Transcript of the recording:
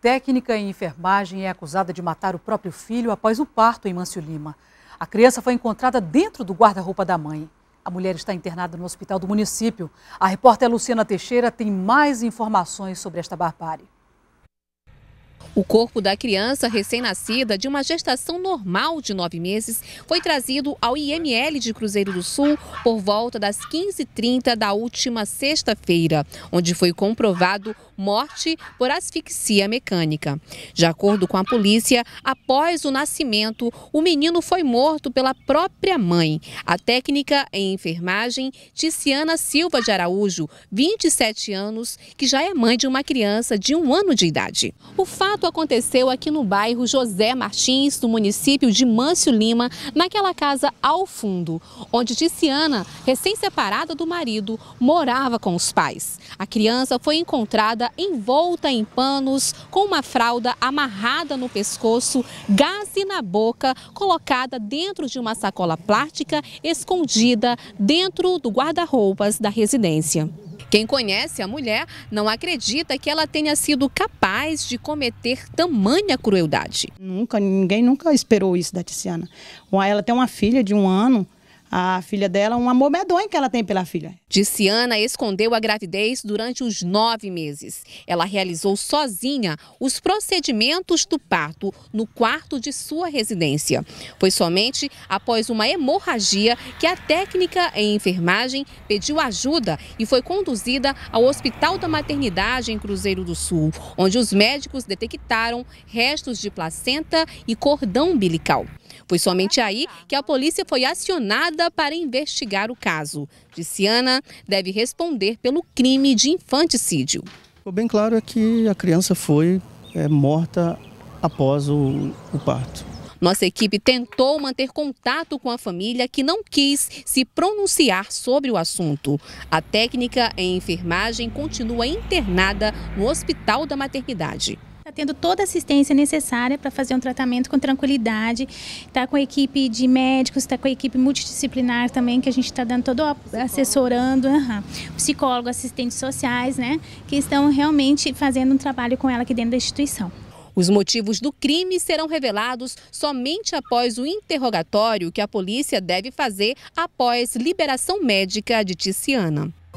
Técnica em enfermagem é acusada de matar o próprio filho após o parto em Mâncio Lima. A criança foi encontrada dentro do guarda-roupa da mãe. A mulher está internada no hospital do município. A repórter Luciana Teixeira tem mais informações sobre esta barbárie. O corpo da criança recém-nascida de uma gestação normal de nove meses foi trazido ao IML de Cruzeiro do Sul por volta das 15h30 da última sexta-feira, onde foi comprovado morte por asfixia mecânica. De acordo com a polícia, após o nascimento, o menino foi morto pela própria mãe. A técnica em enfermagem, Ticiana Silva de Araújo, 27 anos, que já é mãe de uma criança de um ano de idade. O fato aconteceu aqui no bairro José Martins, no município de Mâncio Lima, naquela casa ao fundo, onde Ticiana, recém-separada do marido, morava com os pais. A criança foi encontrada envolta em panos, com uma fralda amarrada no pescoço, gás na boca, colocada dentro de uma sacola plástica escondida dentro do guarda-roupas da residência. Quem conhece a mulher não acredita que ela tenha sido capaz de cometer tamanha crueldade. Nunca, ninguém nunca esperou isso da Tiziana. Ela tem uma filha de um ano a filha dela, um amor medonho que ela tem pela filha. Diciana escondeu a gravidez durante os nove meses. Ela realizou sozinha os procedimentos do parto no quarto de sua residência. Foi somente após uma hemorragia que a técnica em enfermagem pediu ajuda e foi conduzida ao Hospital da Maternidade em Cruzeiro do Sul, onde os médicos detectaram restos de placenta e cordão umbilical. Foi somente aí que a polícia foi acionada para investigar o caso. Diciana deve responder pelo crime de infanticídio. Ficou bem claro é que a criança foi é, morta após o, o parto. Nossa equipe tentou manter contato com a família que não quis se pronunciar sobre o assunto. A técnica em enfermagem continua internada no Hospital da Maternidade tendo toda a assistência necessária para fazer um tratamento com tranquilidade. Está com a equipe de médicos, está com a equipe multidisciplinar também, que a gente está dando todo psicólogo. assessorando, uhum, psicólogo, assistentes sociais, né? Que estão realmente fazendo um trabalho com ela aqui dentro da instituição. Os motivos do crime serão revelados somente após o interrogatório que a polícia deve fazer após liberação médica de Tiziana.